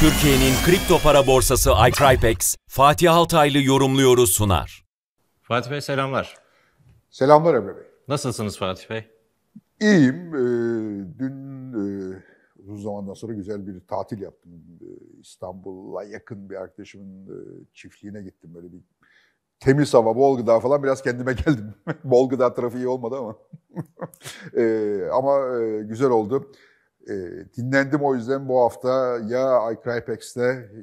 Türkiye'nin kripto para borsası iCrypex, Fatih Altaylı yorumluyoruz sunar. Fatih Bey selamlar. Selamlar Emre Bey. Nasılsınız Fatih Bey? İyiyim. Ee, dün e, uzun zamandan sonra güzel bir tatil yaptım. Ee, İstanbul'a yakın bir arkadaşımın e, çiftliğine gittim. Böyle bir temiz hava, bol gıda falan biraz kendime geldim. bol gıda tarafı iyi olmadı ama. Ee, ama e, güzel oldu. E, dinlendim o yüzden bu hafta ya iCrypex'te e,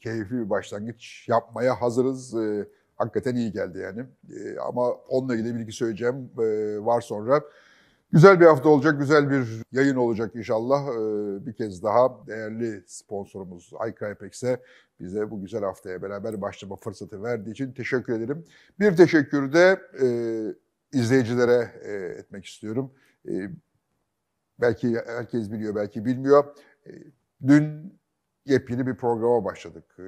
keyifli bir başlangıç yapmaya hazırız. E, hakikaten iyi geldi yani. E, ama onunla ilgili bir iki söyleyeceğim e, var sonra. Güzel bir hafta olacak, güzel bir yayın olacak inşallah. Ee, bir kez daha değerli sponsorumuz iCrypex'e bize bu güzel haftaya beraber başlama fırsatı verdiği için teşekkür ederim. Bir teşekkür de e, izleyicilere e, etmek istiyorum. E, Belki herkes biliyor, belki bilmiyor. Ee, dün yepyeni bir programa başladık ee,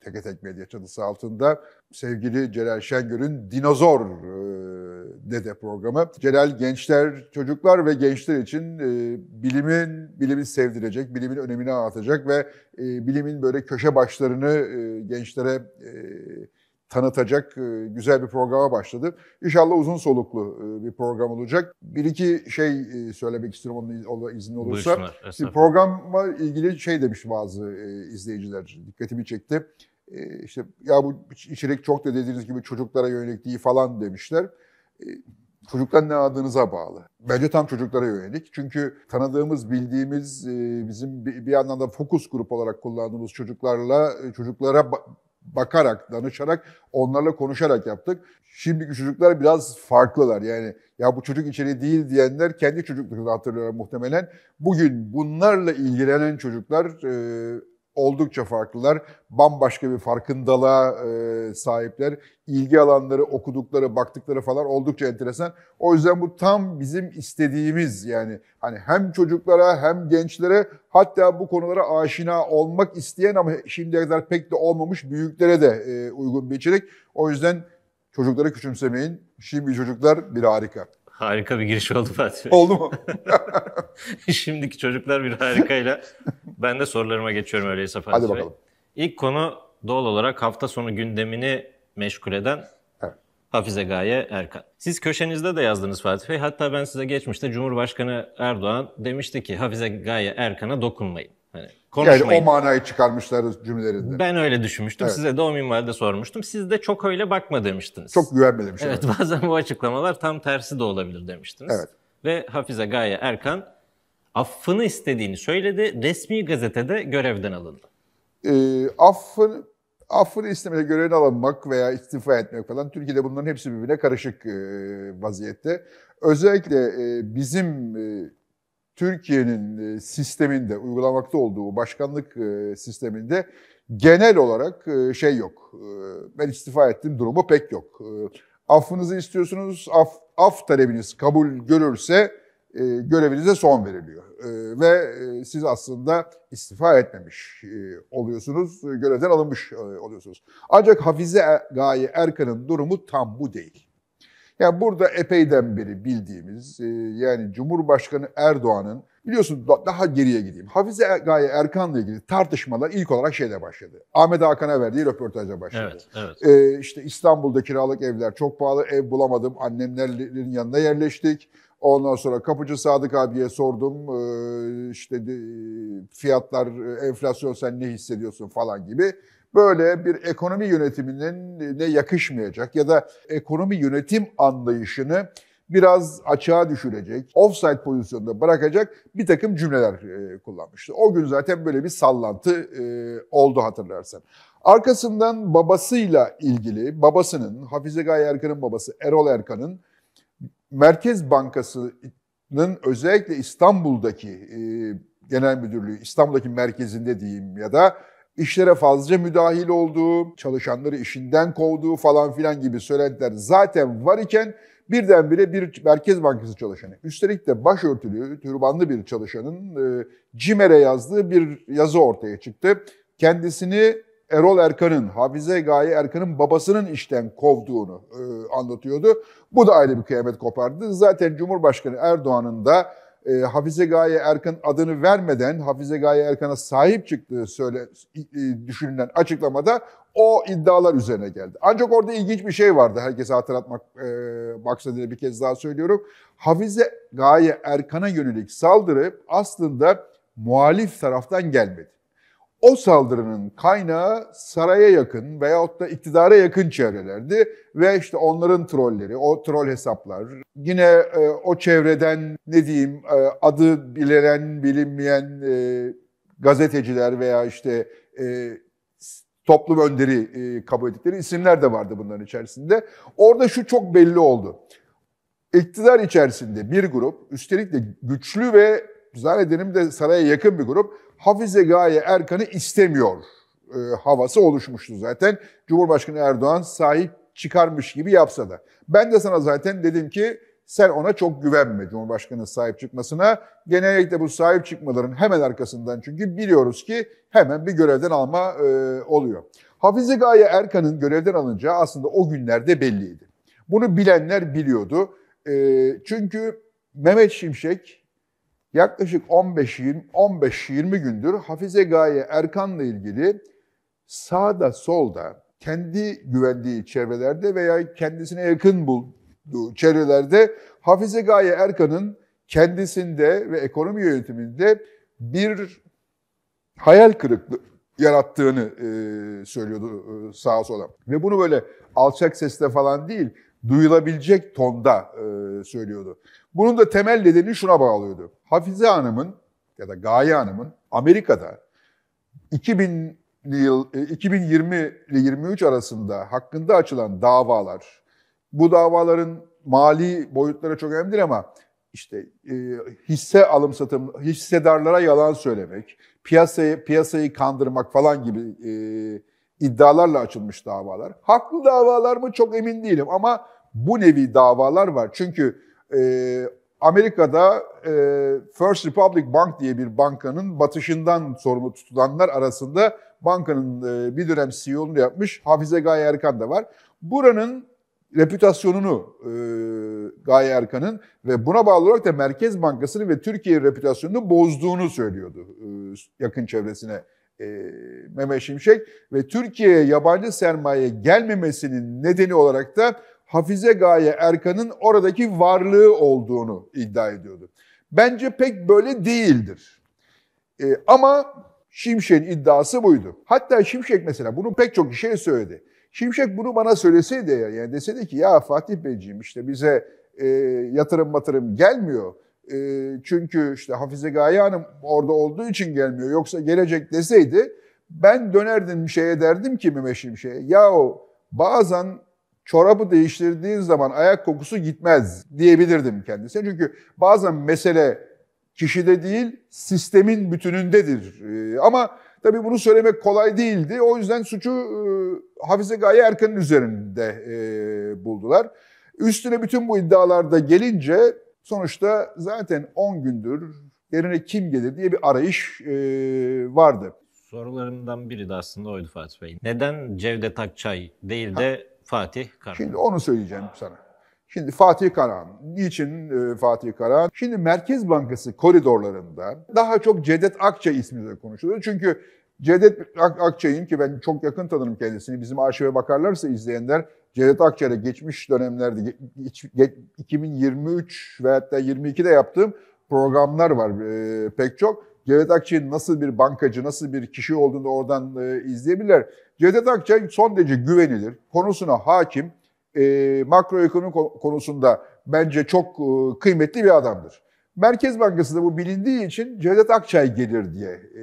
Teke Tek Medya çatısı altında. Sevgili Celal Şengör'ün Dinozor ee, Dede programı. Celal gençler, çocuklar ve gençler için bilimin bilimi sevdirecek, bilimin önemini anlatacak ve bilimin böyle köşe başlarını gençlere tanıtacak e, güzel bir programa başladı. İnşallah uzun soluklu e, bir program olacak. Bir iki şey e, söylemek istiyorum onun izni olursa. Buyursunlar. Şimdi programa ilgili şey demiş bazı izleyiciler dikkatimi çekti. İşte ya bu içerik çok da dediğiniz gibi çocuklara yönelik değil falan demişler. Çocuklar ne adınıza bağlı. Bence tam çocuklara yönelik. Çünkü tanıdığımız, bildiğimiz, bizim bir yandan da fokus grup olarak kullandığımız çocuklarla, çocuklara bakarak, danışarak, onlarla konuşarak yaptık. Şimdi çocuklar biraz farklılar. Yani ya bu çocuk içeri değil diyenler kendi çocukluklarını hatırlıyorlar muhtemelen. Bugün bunlarla ilgilenen çocuklar oldukça farklılar. Bambaşka bir farkındalığa e, sahipler. İlgi alanları, okudukları, baktıkları falan oldukça enteresan. O yüzden bu tam bizim istediğimiz yani hani hem çocuklara hem gençlere hatta bu konulara aşina olmak isteyen ama şimdiye kadar pek de olmamış büyüklere de e, uygun bir içerik. O yüzden çocukları küçümsemeyin. Şimdi çocuklar bir harika. Harika bir giriş oldu Fatih Oldu mu? Şimdiki çocuklar bir harikayla. Ben de sorularıma geçiyorum öyleyse Fatih Hadi Bey. bakalım. İlk konu doğal olarak hafta sonu gündemini meşgul eden evet. Hafize Gaye Erkan. Siz köşenizde de yazdınız Fatih Bey. Hatta ben size geçmişte Cumhurbaşkanı Erdoğan demişti ki Hafize Gaye Erkan'a dokunmayın konuşmayın. Yani o manayı çıkarmışlar cümlelerinde. Ben öyle düşünmüştüm. Evet. Size de o minvalde sormuştum. Siz de çok öyle bakma demiştiniz. Çok güvenme demiştim. Evet, evet bazen bu açıklamalar tam tersi de olabilir demiştiniz. Evet. Ve Hafize Gaye Erkan affını istediğini söyledi. Resmi gazetede görevden alındı. E, affın affını istemede görevden alınmak veya istifa etmek falan Türkiye'de bunların hepsi birbirine karışık e, vaziyette. Özellikle e, bizim e, Türkiye'nin e, sisteminde, uygulamakta olduğu başkanlık e, sisteminde genel olarak e, şey yok. Ben istifa ettim durumu pek yok. Affınızı istiyorsunuz, af, af talebiniz kabul görürse görevinize son veriliyor. Ve siz aslında istifa etmemiş oluyorsunuz, görevden alınmış oluyorsunuz. Ancak Hafize Gaye Erkan'ın durumu tam bu değil. Yani burada epeyden beri bildiğimiz e, yani Cumhurbaşkanı Erdoğan'ın biliyorsun daha geriye gideyim. Hafize er-, Gaye Erkan'la ilgili tartışmalar ilk olarak şeyde başladı. Ahmet Hakan'a verdiği röportajda başladı. Evet, evet. Ee, işte İstanbul'da kiralık evler çok pahalı. Ev bulamadım. Annemlerin yanına yerleştik. Ondan sonra kapıcı Sadık abiye sordum. Ee, işte de, fiyatlar, e, enflasyon sen ne hissediyorsun falan gibi böyle bir ekonomi yönetiminin ne yakışmayacak ya da ekonomi yönetim anlayışını biraz açığa düşürecek, offside pozisyonda bırakacak bir takım cümleler e, kullanmıştı. O gün zaten böyle bir sallantı e, oldu hatırlarsan. Arkasından babasıyla ilgili, babasının, Hafize Gaye Erkan'ın babası Erol Erkan'ın Merkez Bankası'nın özellikle İstanbul'daki e, genel müdürlüğü, İstanbul'daki merkezinde diyeyim ya da işlere fazlaca müdahil olduğu, çalışanları işinden kovduğu falan filan gibi söylentiler zaten var iken birdenbire bir Merkez Bankası çalışanı, üstelik de başörtülü, türbanlı bir çalışanın e, CİMER'e yazdığı bir yazı ortaya çıktı. Kendisini Erol Erkan'ın, Hafize Gaye Erkan'ın babasının işten kovduğunu e, anlatıyordu. Bu da ayrı bir kıyamet kopardı. Zaten Cumhurbaşkanı Erdoğan'ın da e, Hafize Gaye Erkan adını vermeden Hafize Gaye Erkan'a sahip çıktığı söyle e, düşünülen açıklamada o iddialar üzerine geldi. Ancak orada ilginç bir şey vardı. Herkese hatırlatmak e, maksadıyla bir kez daha söylüyorum. Hafize Gaye Erkan'a yönelik saldırı aslında muhalif taraftan gelmedi. O saldırının kaynağı saraya yakın veyahut da iktidara yakın çevrelerdi ve işte onların trolleri, o troll hesaplar, yine e, o çevreden ne diyeyim e, adı bilinen bilinmeyen e, gazeteciler veya işte e, toplum önderi e, kabul ettikleri isimler de vardı bunların içerisinde. Orada şu çok belli oldu. İktidar içerisinde bir grup, üstelik de güçlü ve zannederim de saraya yakın bir grup, Hafize Gaye Erkan'ı istemiyor e, havası oluşmuştu zaten. Cumhurbaşkanı Erdoğan sahip çıkarmış gibi yapsa da. Ben de sana zaten dedim ki sen ona çok güvenme Cumhurbaşkanı sahip çıkmasına. Genellikle bu sahip çıkmaların hemen arkasından çünkü biliyoruz ki hemen bir görevden alma e, oluyor. Hafize Gaye Erkan'ın görevden alınacağı aslında o günlerde belliydi. Bunu bilenler biliyordu. E, çünkü Mehmet Şimşek yaklaşık 15-20 gündür Hafize Gaye Erkan'la ilgili sağda solda kendi güvendiği çevrelerde veya kendisine yakın bulduğu çevrelerde Hafize Gaye Erkan'ın kendisinde ve ekonomi yönetiminde bir hayal kırıklığı yarattığını e, söylüyordu e, sağa sola. Ve bunu böyle alçak sesle falan değil, duyulabilecek tonda e, söylüyordu. Bunun da temel nedeni şuna bağlıyordu. Hafize Hanım'ın ya da Gaye Hanım'ın Amerika'da 2000 yıl 2020 e, ile 23 arasında hakkında açılan davalar bu davaların mali boyutlara çok önemlidir ama işte e, hisse alım satım hissedarlara yalan söylemek, piyasayı piyasayı kandırmak falan gibi e, iddialarla açılmış davalar. Haklı davalar mı çok emin değilim ama bu nevi davalar var. Çünkü e, Amerika'da e, First Republic Bank diye bir bankanın batışından sorumlu tutulanlar arasında bankanın e, bir dönem CEO'nu yapmış Hafize Gaye Erkan da var. Buranın reputasyonunu e, Gaye Erkan'ın ve buna bağlı olarak da Merkez Bankası'nın ve Türkiye reputasyonunu bozduğunu söylüyordu e, yakın çevresine e, Mehmet Şimşek. Ve Türkiye'ye yabancı sermaye gelmemesinin nedeni olarak da Hafize Gaye Erkan'ın oradaki varlığı olduğunu iddia ediyordu. Bence pek böyle değildir. E, ama Şimşek'in iddiası buydu. Hatta Şimşek mesela bunu pek çok kişiye söyledi. Şimşek bunu bana söyleseydi ya, yani deseydi ki ya Fatih Beyciğim işte bize e, yatırım matırım gelmiyor. E, çünkü işte Hafize Gaye Hanım orada olduğu için gelmiyor yoksa gelecek deseydi ben dönerdim şeye derdim ki Mime Şimşek'e yahu bazen çorabı değiştirdiğin zaman ayak kokusu gitmez diyebilirdim kendisine. Çünkü bazen mesele kişide değil, sistemin bütünündedir. Ee, ama tabii bunu söylemek kolay değildi. O yüzden suçu e, Hafize Gaye Erkan'ın üzerinde e, buldular. Üstüne bütün bu iddialarda gelince sonuçta zaten 10 gündür yerine kim gelir diye bir arayış e, vardı. Sorularımdan biri de aslında oydu Fatih Bey. Neden Cevdet Akçay değil de ha Fatih Karahan. Şimdi onu söyleyeceğim sana. Şimdi Fatih Karahan. Niçin e, Fatih Karahan? Şimdi Merkez Bankası koridorlarında daha çok Cedet Akça ismiyle konuşuluyor. Çünkü Cedet Akçay'ın ki ben çok yakın tanırım kendisini. Bizim arşive bakarlarsa izleyenler Cedet Akçay'la geçmiş dönemlerde 2023 veyahut da 22'de yaptığım programlar var e, pek çok. Cevdet Akçay'ın nasıl bir bankacı, nasıl bir kişi olduğunu oradan e, izleyebilirler. Cevdet Akçay son derece güvenilir, konusuna hakim, e, makroekonomi konusunda bence çok e, kıymetli bir adamdır. Merkez Bankası da bu bilindiği için Cevdet Akçay gelir diye e,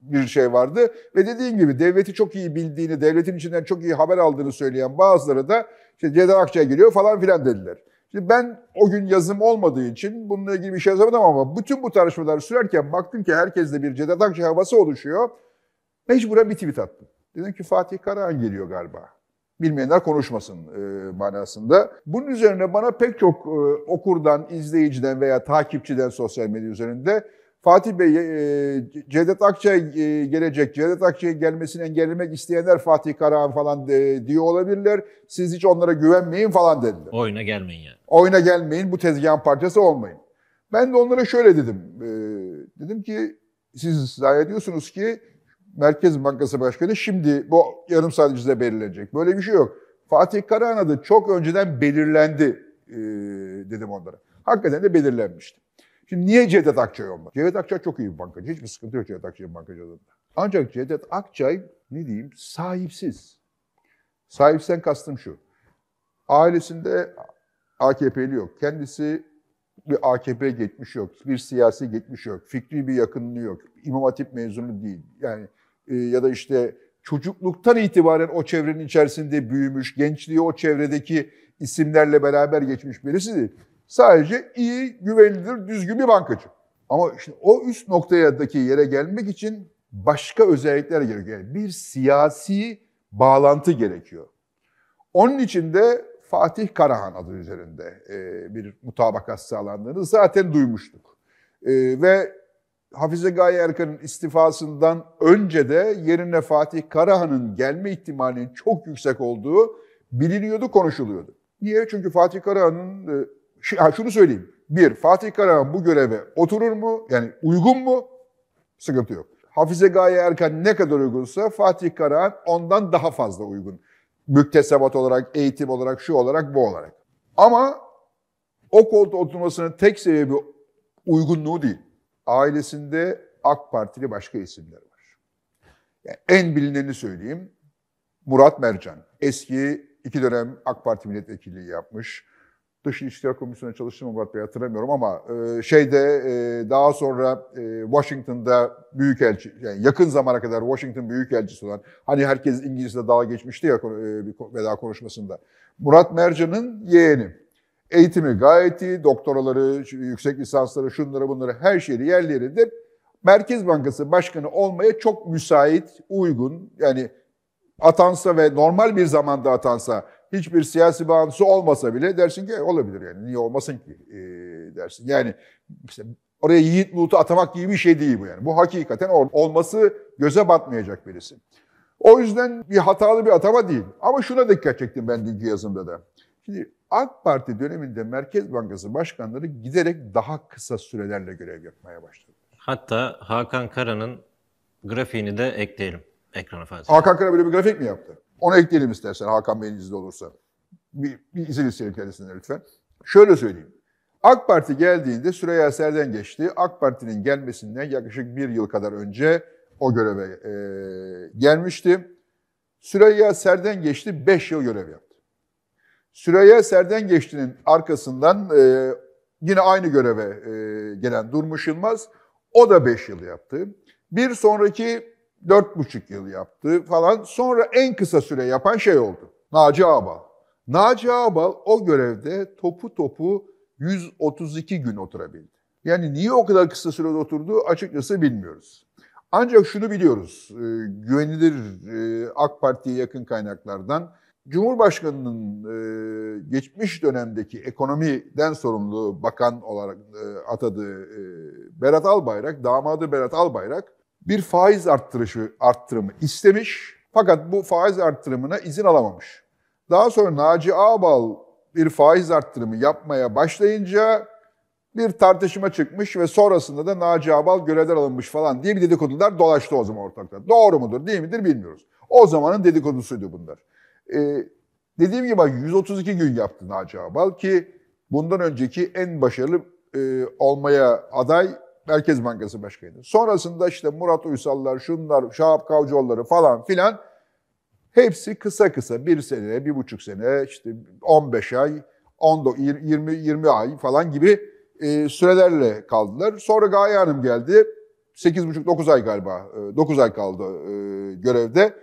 bir şey vardı. Ve dediğim gibi devleti çok iyi bildiğini, devletin içinden çok iyi haber aldığını söyleyen bazıları da işte Cevdet Akçay geliyor falan filan dediler. Şimdi ben o gün yazım olmadığı için bununla ilgili bir şey yazamadım ama bütün bu tartışmalar sürerken baktım ki herkeste bir Cedat Akça havası oluşuyor. Mecburen bir tweet attım. Dedim ki Fatih Karahan geliyor galiba. Bilmeyenler konuşmasın e, manasında. Bunun üzerine bana pek çok e, okurdan, izleyiciden veya takipçiden sosyal medya üzerinde Fatih Bey, e, Cevdet Akçay e, gelecek. Cevdet Akçay'ın gelmesini engellemek isteyenler Fatih Karahan falan de, diyor olabilirler. Siz hiç onlara güvenmeyin falan dediler. Oyuna gelmeyin yani. Oyuna gelmeyin, bu tezgahın parçası olmayın. Ben de onlara şöyle dedim. E, dedim ki siz zannediyorsunuz ki Merkez Bankası Başkanı şimdi bu yarım saat içinde belirlenecek. Böyle bir şey yok. Fatih Karahan adı çok önceden belirlendi e, dedim onlara. Hakikaten de belirlenmişti. Şimdi niye Cevdet Akçay olmadı? Cevdet Akçay çok iyi bir bankacı. Hiçbir sıkıntı yok Cevdet Akçay'ın bankacılığında. Ancak Cevdet Akçay ne diyeyim sahipsiz. Sahipsen kastım şu. Ailesinde AKP'li yok. Kendisi bir AKP geçmiş yok. Bir siyasi geçmiş yok. Fikri bir yakınlığı yok. İmam Hatip mezunu değil. Yani e, ya da işte çocukluktan itibaren o çevrenin içerisinde büyümüş, gençliği o çevredeki isimlerle beraber geçmiş birisi değil. Sadece iyi, güvenilir, düzgün bir bankacı. Ama işte o üst noktadaki yere gelmek için başka özellikler gerekiyor. Yani bir siyasi bağlantı gerekiyor. Onun için de Fatih Karahan adı üzerinde e, bir mutabakat sağlandığını zaten duymuştuk. E, ve Hafize Gaye Erkan'ın istifasından önce de yerine Fatih Karahan'ın gelme ihtimalinin çok yüksek olduğu biliniyordu, konuşuluyordu. Niye? Çünkü Fatih Karahan'ın e, şunu söyleyeyim. Bir, Fatih Karahan bu göreve oturur mu? Yani uygun mu? Sıkıntı yok. Hafize Gaye Erkan ne kadar uygunsa Fatih Karahan ondan daha fazla uygun. Müktesebat olarak, eğitim olarak, şu olarak, bu olarak. Ama o koltuğa oturmasının tek sebebi uygunluğu değil. Ailesinde AK Partili başka isimler var. Yani en bilineni söyleyeyim. Murat Mercan. Eski iki dönem AK Parti milletvekilliği yapmış. Dış İlişkiler Komisyonu'na çalıştım Murat Bey hatırlamıyorum ama e, şeyde e, daha sonra e, Washington'da büyükelçi, yani yakın zamana kadar Washington büyükelçisi olan, hani herkes İngiliz'de daha geçmişti ya e, bir veda konuşmasında. Murat Mercan'ın yeğeni. Eğitimi gayet iyi, doktoraları, yüksek lisansları, şunları bunları her şeyi yerli yerinde. Merkez Bankası Başkanı olmaya çok müsait, uygun yani atansa ve normal bir zamanda atansa hiçbir siyasi bağıntısı olmasa bile dersin ki e, olabilir yani niye olmasın ki ee, dersin. Yani işte oraya Yiğit Bulut'u atamak gibi bir şey değil bu yani. Bu hakikaten olması göze batmayacak birisi. O yüzden bir hatalı bir atama değil. Ama şuna dikkat çektim ben dünkü yazımda da. Şimdi AK Parti döneminde Merkez Bankası başkanları giderek daha kısa sürelerle görev yapmaya başladı. Hatta Hakan Kara'nın grafiğini de ekleyelim ekrana fazla. Hakan Kara böyle bir grafik mi yaptı? Onu ekleyelim istersen Hakan Bey'in izni olursa. Bir, bir izin isteyelim kendisinden lütfen. Şöyle söyleyeyim. AK Parti geldiğinde Süreyya Serden geçti. AK Parti'nin gelmesinden yaklaşık bir yıl kadar önce o göreve e, gelmişti. Süreyya Serden geçti Beş yıl görev yaptı. Süreyya Serden geçtiğinin arkasından e, yine aynı göreve e, gelen Durmuş Yılmaz o da beş yıl yaptı. Bir sonraki dört buçuk yıl yaptı falan. Sonra en kısa süre yapan şey oldu. Naci Ağbal. Naci Ağbal o görevde topu topu 132 gün oturabildi. Yani niye o kadar kısa sürede oturdu açıkçası bilmiyoruz. Ancak şunu biliyoruz, e, güvenilir e, AK Parti'ye yakın kaynaklardan Cumhurbaşkanı'nın e, geçmiş dönemdeki ekonomiden sorumlu bakan olarak atadığı Berat Albayrak, damadı Berat Albayrak bir faiz arttırışı, arttırımı istemiş fakat bu faiz arttırımına izin alamamış. Daha sonra Naci Ağbal bir faiz arttırımı yapmaya başlayınca bir tartışma çıkmış ve sonrasında da Naci Ağbal görevden alınmış falan diye bir dedikodular dolaştı o zaman ortalıkta. Doğru mudur değil midir bilmiyoruz. O zamanın dedikodusuydu bunlar. Ee, dediğim gibi 132 gün yaptı Naci Ağbal ki bundan önceki en başarılı e, olmaya aday Merkez Bankası Başkanı. Sonrasında işte Murat Uysallar, şunlar, Şahap Kavcıoğulları falan filan hepsi kısa kısa bir sene, bir buçuk sene, işte 15 ay, 20, 20 ay falan gibi e, sürelerle kaldılar. Sonra Gaye Hanım geldi. 8,5-9 ay galiba, 9 e, ay kaldı e, görevde.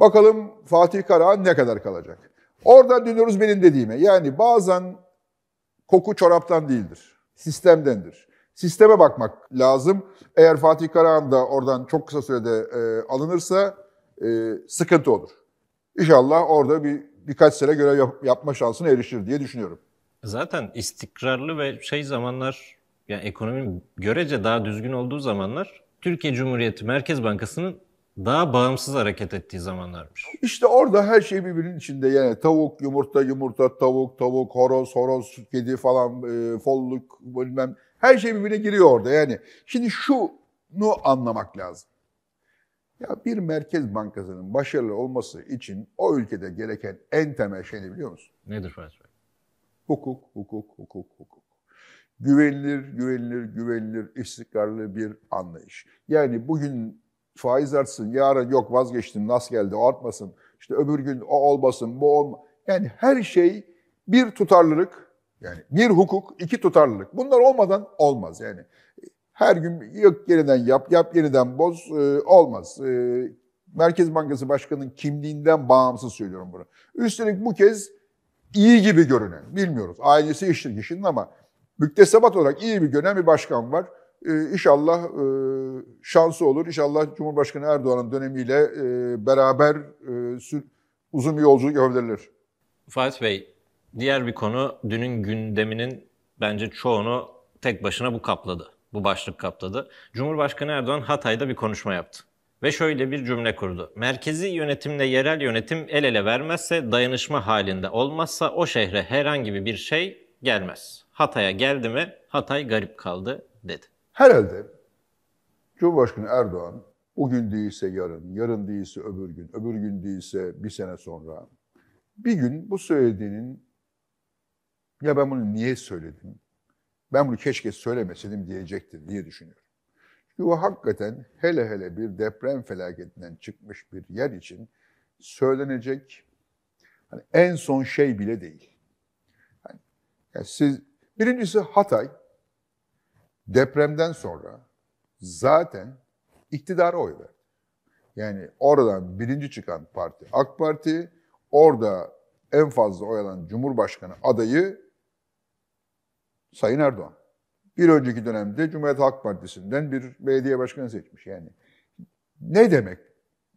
Bakalım Fatih Karahan ne kadar kalacak? Orada dönüyoruz benim dediğime. Yani bazen koku çoraptan değildir, sistemdendir sisteme bakmak lazım. Eğer Fatih Karahan da oradan çok kısa sürede e, alınırsa e, sıkıntı olur. İnşallah orada bir birkaç sene görev yap, yapma şansına erişir diye düşünüyorum. Zaten istikrarlı ve şey zamanlar yani ekonomi görece daha düzgün olduğu zamanlar Türkiye Cumhuriyeti Merkez Bankası'nın daha bağımsız hareket ettiği zamanlarmış. İşte orada her şey birbirinin içinde yani tavuk, yumurta, yumurta, tavuk, tavuk, horoz, horoz, kedi falan, e, folluk bilmem her şey birbirine giriyor orada yani. Şimdi şunu anlamak lazım. Ya bir merkez bankasının başarılı olması için o ülkede gereken en temel şey ne biliyor musun? Nedir Faiz Bey? Hukuk, hukuk, hukuk, hukuk. Güvenilir, güvenilir, güvenilir, istikrarlı bir anlayış. Yani bugün faiz artsın, yarın yok vazgeçtim, nasıl geldi, artmasın. İşte öbür gün o olmasın, bu olma. Yani her şey bir tutarlılık, yani bir hukuk, iki tutarlılık. Bunlar olmadan olmaz yani. Her gün yok yeniden yap, yap yeniden boz e, olmaz. E, Merkez Bankası Başkanı'nın kimliğinden bağımsız söylüyorum bunu. Üstelik bu kez iyi gibi görünen, bilmiyoruz. Ailesi iştir kişinin ama müktesebat olarak iyi bir görünen bir başkan var. Ee, inşallah e, şansı olur. İnşallah Cumhurbaşkanı Erdoğan'ın dönemiyle e, beraber e, uzun bir yolculuk yapabilirler. Fatih Bey, Diğer bir konu dünün gündeminin bence çoğunu tek başına bu kapladı. Bu başlık kapladı. Cumhurbaşkanı Erdoğan Hatay'da bir konuşma yaptı. Ve şöyle bir cümle kurdu. Merkezi yönetimle yerel yönetim el ele vermezse, dayanışma halinde olmazsa o şehre herhangi bir şey gelmez. Hatay'a geldi mi Hatay garip kaldı dedi. Herhalde Cumhurbaşkanı Erdoğan bugün değilse yarın, yarın değilse öbür gün, öbür gün değilse bir sene sonra bir gün bu söylediğinin ya ben bunu niye söyledim? Ben bunu keşke söylemeseydim diyecektir diye düşünüyorum. Çünkü o hakikaten hele hele bir deprem felaketinden çıkmış bir yer için söylenecek hani en son şey bile değil. Yani, yani siz birincisi Hatay depremden sonra zaten iktidara oy verdi. Yani oradan birinci çıkan parti AK Parti, orada en fazla oy alan Cumhurbaşkanı adayı Sayın Erdoğan. Bir önceki dönemde Cumhuriyet Halk Partisi'nden bir belediye başkanı seçmiş yani. Ne demek?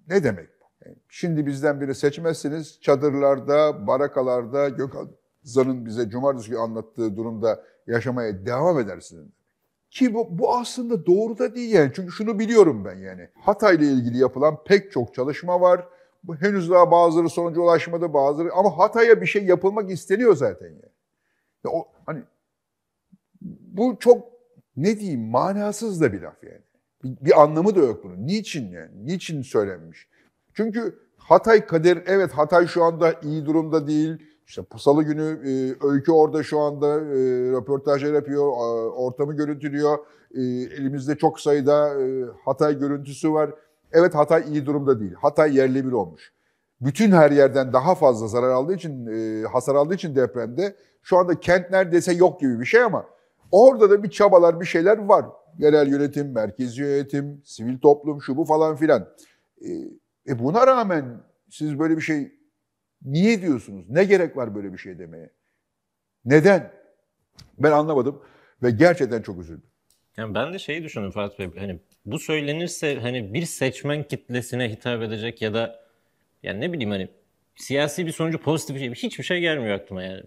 Ne demek Yani şimdi bizden biri seçmezsiniz. Çadırlarda, barakalarda, Gökhazan'ın bize cumartesi günü anlattığı durumda yaşamaya devam edersiniz. Ki bu, bu aslında doğru da değil yani. Çünkü şunu biliyorum ben yani. Hatay'la ilgili yapılan pek çok çalışma var. Bu henüz daha bazıları sonuca ulaşmadı, bazıları ama Hatay'a bir şey yapılmak isteniyor zaten yani. Ya o hani bu çok ne diyeyim manasız da bir laf yani. Bir, bir anlamı da yok bunun. Niçin yani? Niçin söylenmiş? Çünkü Hatay kader, evet Hatay şu anda iyi durumda değil. İşte Salı günü e, Öykü orada şu anda e, röportajlar yapıyor, e, ortamı görüntülüyor. E, elimizde çok sayıda e, Hatay görüntüsü var. Evet Hatay iyi durumda değil. Hatay yerli bir olmuş. Bütün her yerden daha fazla zarar aldığı için, e, hasar aldığı için depremde şu anda kent neredeyse yok gibi bir şey ama Orada da bir çabalar, bir şeyler var. Yerel yönetim, merkezi yönetim, sivil toplum, şu bu falan filan. E, e buna rağmen siz böyle bir şey niye diyorsunuz? Ne gerek var böyle bir şey demeye? Neden? Ben anlamadım ve gerçekten çok üzüldüm. Yani ben de şeyi düşündüm Fatih Bey. Hani bu söylenirse hani bir seçmen kitlesine hitap edecek ya da yani ne bileyim hani siyasi bir sonucu pozitif bir şey hiçbir şey gelmiyor aklıma yani.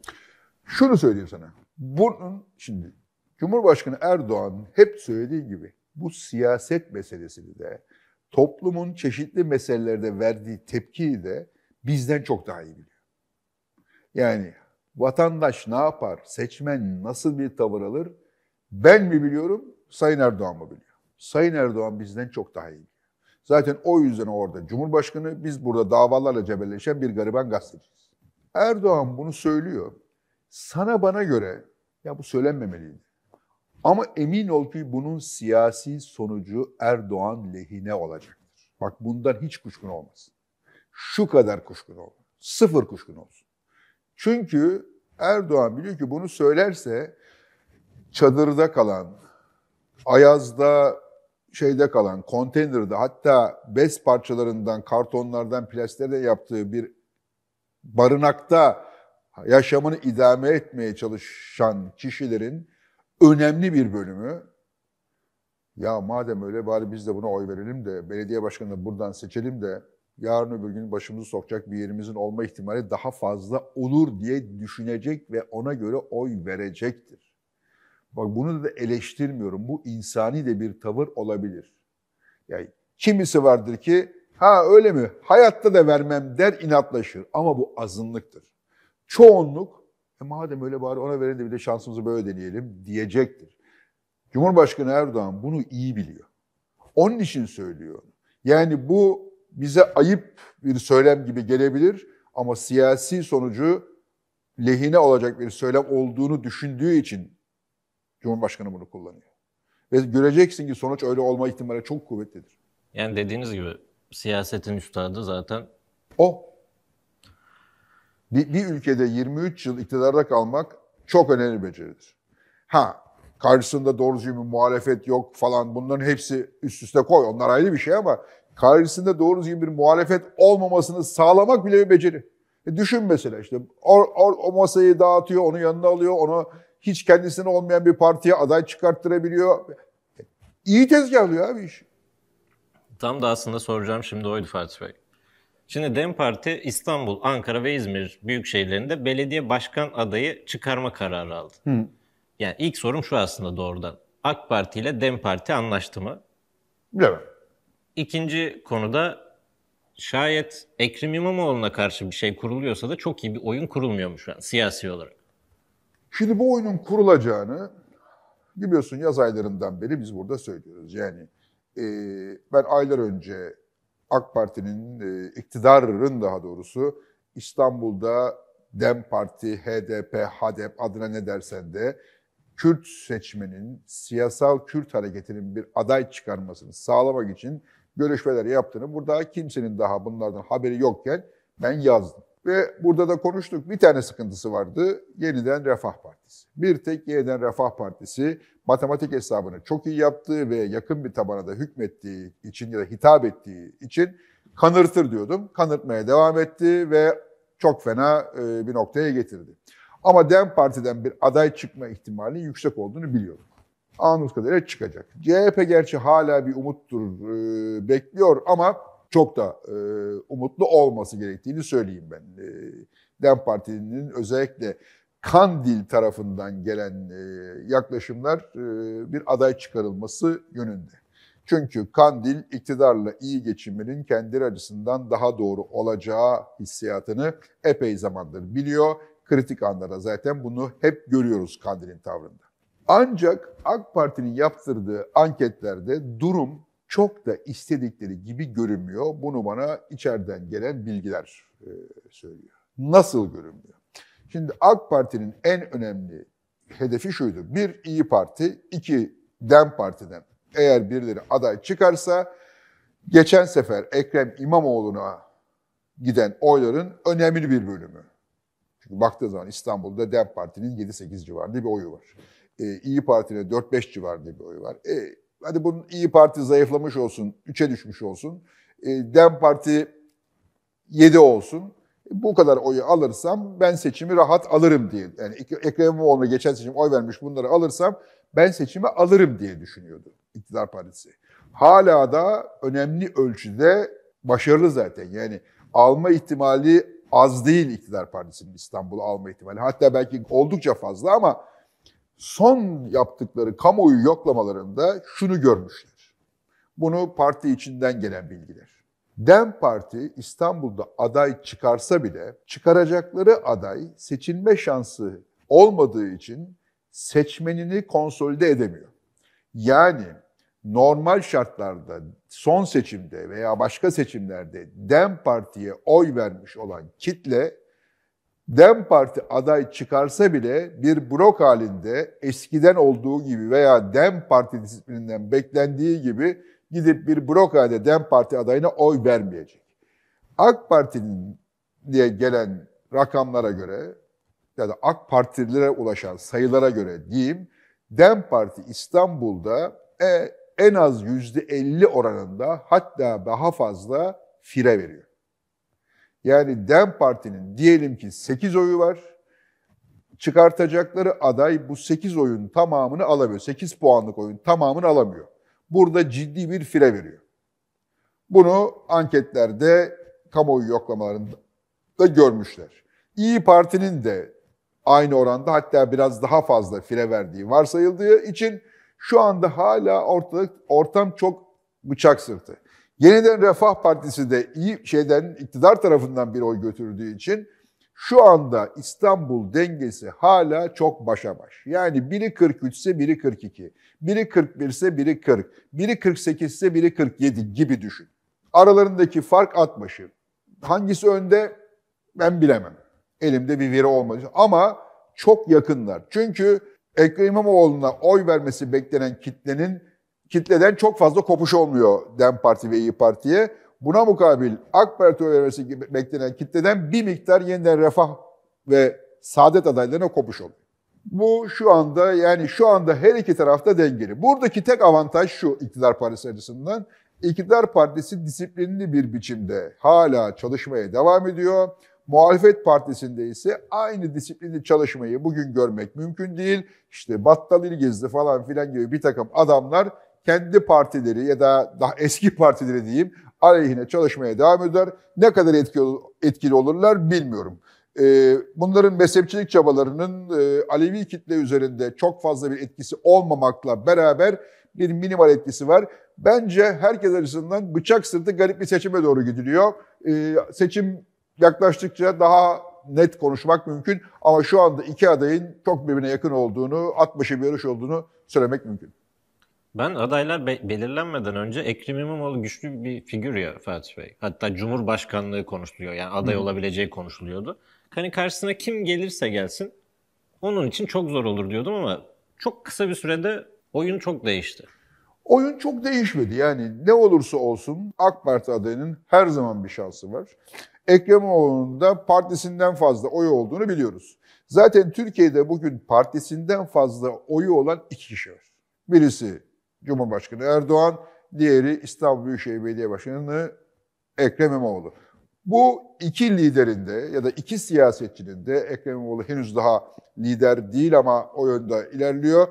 Şunu söyleyeyim sana. Bunun şimdi Cumhurbaşkanı Erdoğan hep söylediği gibi bu siyaset meselesini de toplumun çeşitli meselelerde verdiği tepkiyi de bizden çok daha iyi biliyor. Yani vatandaş ne yapar, seçmen nasıl bir tavır alır ben mi biliyorum, Sayın Erdoğan mı biliyor? Sayın Erdoğan bizden çok daha iyi biliyor. Zaten o yüzden orada Cumhurbaşkanı, biz burada davalarla cebelleşen bir gariban gazeteciyiz. Erdoğan bunu söylüyor. Sana bana göre, ya bu söylenmemeliydi. Ama emin ol ki bunun siyasi sonucu Erdoğan lehine olacaktır. Bak bundan hiç kuşkun olmaz. Şu kadar kuşkun olmaz. Sıfır kuşkun olsun. Çünkü Erdoğan biliyor ki bunu söylerse çadırda kalan, ayazda şeyde kalan, konteynerda hatta bez parçalarından, kartonlardan, plastiklerden yaptığı bir barınakta yaşamını idame etmeye çalışan kişilerin önemli bir bölümü ya madem öyle bari biz de buna oy verelim de belediye başkanını buradan seçelim de yarın öbür gün başımızı sokacak bir yerimizin olma ihtimali daha fazla olur diye düşünecek ve ona göre oy verecektir. Bak bunu da eleştirmiyorum. Bu insani de bir tavır olabilir. Yani kimisi vardır ki ha öyle mi hayatta da vermem der inatlaşır ama bu azınlıktır. Çoğunluk e madem öyle bari ona verin de bir de şansımızı böyle deneyelim diyecektir. Cumhurbaşkanı Erdoğan bunu iyi biliyor. Onun için söylüyor. Yani bu bize ayıp bir söylem gibi gelebilir ama siyasi sonucu lehine olacak bir söylem olduğunu düşündüğü için Cumhurbaşkanı bunu kullanıyor. Ve göreceksin ki sonuç öyle olma ihtimali çok kuvvetlidir. Yani dediğiniz gibi siyasetin üstadı zaten o bir, bir ülkede 23 yıl iktidarda kalmak çok önemli beceridir. Ha karşısında doğru düzgün bir muhalefet yok falan bunların hepsi üst üste koy. Onlar ayrı bir şey ama karşısında doğru düzgün bir muhalefet olmamasını sağlamak bile bir beceri. E düşün mesela işte o, o, o masayı dağıtıyor, onu yanına alıyor, onu hiç kendisine olmayan bir partiye aday çıkarttırabiliyor. İyi tezgahlıyor abi iş. Tam da aslında soracağım şimdi oydu Fatih Bey. Şimdi DEM Parti İstanbul, Ankara ve İzmir büyük şehirlerinde belediye başkan adayı çıkarma kararı aldı. Hı. Yani ilk sorum şu aslında doğrudan. AK Parti ile DEM Parti anlaştı mı? Bilemem. İkinci konuda şayet Ekrem İmamoğlu'na karşı bir şey kuruluyorsa da çok iyi bir oyun kurulmuyor mu şu an siyasi olarak? Şimdi bu oyunun kurulacağını biliyorsun yaz aylarından beri biz burada söylüyoruz. Yani e, ben aylar önce AK Parti'nin, e, iktidarın daha doğrusu İstanbul'da DEM Parti, HDP, HDP e adına ne dersen de Kürt seçmenin, siyasal Kürt hareketinin bir aday çıkarmasını sağlamak için görüşmeler yaptığını, burada kimsenin daha bunlardan haberi yokken ben yazdım. Ve burada da konuştuk bir tane sıkıntısı vardı. Yeniden Refah Partisi. Bir tek yeniden Refah Partisi matematik hesabını çok iyi yaptığı ve yakın bir tabana da hükmettiği için ya da hitap ettiği için kanırtır diyordum. Kanırtmaya devam etti ve çok fena e, bir noktaya getirdi. Ama DEM Parti'den bir aday çıkma ihtimalinin yüksek olduğunu biliyorum. Anımız kadarıyla çıkacak. CHP gerçi hala bir umuttur, e, bekliyor ama çok da e, umutlu olması gerektiğini söyleyeyim ben. E, Dem Parti'nin özellikle Kandil tarafından gelen e, yaklaşımlar e, bir aday çıkarılması yönünde. Çünkü Kandil iktidarla iyi geçinmenin kendi açısından daha doğru olacağı hissiyatını epey zamandır biliyor. Kritik anlara zaten bunu hep görüyoruz Kandil'in tavrında. Ancak AK Parti'nin yaptırdığı anketlerde durum çok da istedikleri gibi görünmüyor. Bunu bana içeriden gelen bilgiler e, söylüyor. Nasıl görünmüyor? Şimdi AK Parti'nin en önemli hedefi şuydu. Bir, İyi Parti. iki DEM Parti'den. Eğer birileri aday çıkarsa geçen sefer Ekrem İmamoğlu'na giden oyların önemli bir bölümü. Çünkü baktığı zaman İstanbul'da DEM Parti'nin 7-8 civarında bir oyu var. E, İyi Parti'nin 4-5 civarında bir oyu var. E, hadi bunun İyi Parti zayıflamış olsun, 3'e düşmüş olsun. E, Dem Parti 7 olsun. Bu kadar oyu alırsam ben seçimi rahat alırım diye. Yani Ekrem İmamoğlu'na geçen seçim oy vermiş bunları alırsam ben seçimi alırım diye düşünüyordu iktidar partisi. Hala da önemli ölçüde başarılı zaten. Yani alma ihtimali az değil iktidar partisinin İstanbul'u alma ihtimali. Hatta belki oldukça fazla ama son yaptıkları kamuoyu yoklamalarında şunu görmüşler. Bunu parti içinden gelen bilgiler. DEM Parti İstanbul'da aday çıkarsa bile çıkaracakları aday seçilme şansı olmadığı için seçmenini konsolide edemiyor. Yani normal şartlarda son seçimde veya başka seçimlerde DEM Parti'ye oy vermiş olan kitle Dem Parti aday çıkarsa bile bir blok halinde eskiden olduğu gibi veya Dem Parti disiplininden beklendiği gibi gidip bir blok halinde Dem Parti adayına oy vermeyecek. AK Parti'nin diye gelen rakamlara göre ya da AK Partililere ulaşan sayılara göre diyeyim Dem Parti İstanbul'da e, en az %50 oranında hatta daha fazla fire veriyor. Yani DEM Parti'nin diyelim ki 8 oyu var. Çıkartacakları aday bu 8 oyun tamamını alamıyor. 8 puanlık oyun tamamını alamıyor. Burada ciddi bir fire veriyor. Bunu anketlerde, kamuoyu yoklamalarında da görmüşler. İyi Parti'nin de aynı oranda hatta biraz daha fazla fire verdiği varsayıldığı için şu anda hala ortalık, ortam çok bıçak sırtı. Yeniden Refah Partisi de iyi şeyden iktidar tarafından bir oy götürdüğü için şu anda İstanbul dengesi hala çok başa baş. Yani biri 43 ise biri 42, biri 41 ise biri 40, biri 48 ise biri 47 gibi düşün. Aralarındaki fark at başı. Hangisi önde ben bilemem. Elimde bir veri olmadı ama çok yakınlar. Çünkü Ekrem İmamoğlu'na oy vermesi beklenen kitlenin kitleden çok fazla kopuş olmuyor DEM Parti ve İyi Parti'ye. Buna mukabil AK Parti vermesi beklenen kitleden bir miktar yeniden refah ve saadet adaylarına kopuş oluyor. Bu şu anda yani şu anda her iki tarafta dengeli. Buradaki tek avantaj şu iktidar partisi açısından. İktidar partisi disiplinli bir biçimde hala çalışmaya devam ediyor. Muhalefet partisinde ise aynı disiplinli çalışmayı bugün görmek mümkün değil. İşte Battal İlgezli falan filan gibi bir takım adamlar kendi partileri ya da daha eski partileri diyeyim aleyhine çalışmaya devam eder. Ne kadar etkili, etkili olurlar bilmiyorum. E, bunların mezhepçilik çabalarının e, Alevi kitle üzerinde çok fazla bir etkisi olmamakla beraber bir minimal etkisi var. Bence herkes açısından bıçak sırtı garip bir seçime doğru gidiliyor. E, seçim yaklaştıkça daha net konuşmak mümkün ama şu anda iki adayın çok birbirine yakın olduğunu, at başı bir yarış olduğunu söylemek mümkün. Ben adaylar be- belirlenmeden önce Ekrem İmamoğlu güçlü bir figür ya Fatih Bey. Hatta Cumhurbaşkanlığı konuşuluyor. Yani aday Hı. olabileceği konuşuluyordu. Hani karşısına kim gelirse gelsin onun için çok zor olur diyordum ama çok kısa bir sürede oyun çok değişti. Oyun çok değişmedi. Yani ne olursa olsun AK Parti adayının her zaman bir şansı var. Ekrem İmamoğlu'nun da partisinden fazla oy olduğunu biliyoruz. Zaten Türkiye'de bugün partisinden fazla oyu olan iki kişi var. Birisi Cumhurbaşkanı Erdoğan, diğeri İstanbul Büyükşehir Belediye Başkanı Ekrem İmamoğlu. Bu iki liderin de ya da iki siyasetçinin de Ekrem İmamoğlu henüz daha lider değil ama o yönde ilerliyor.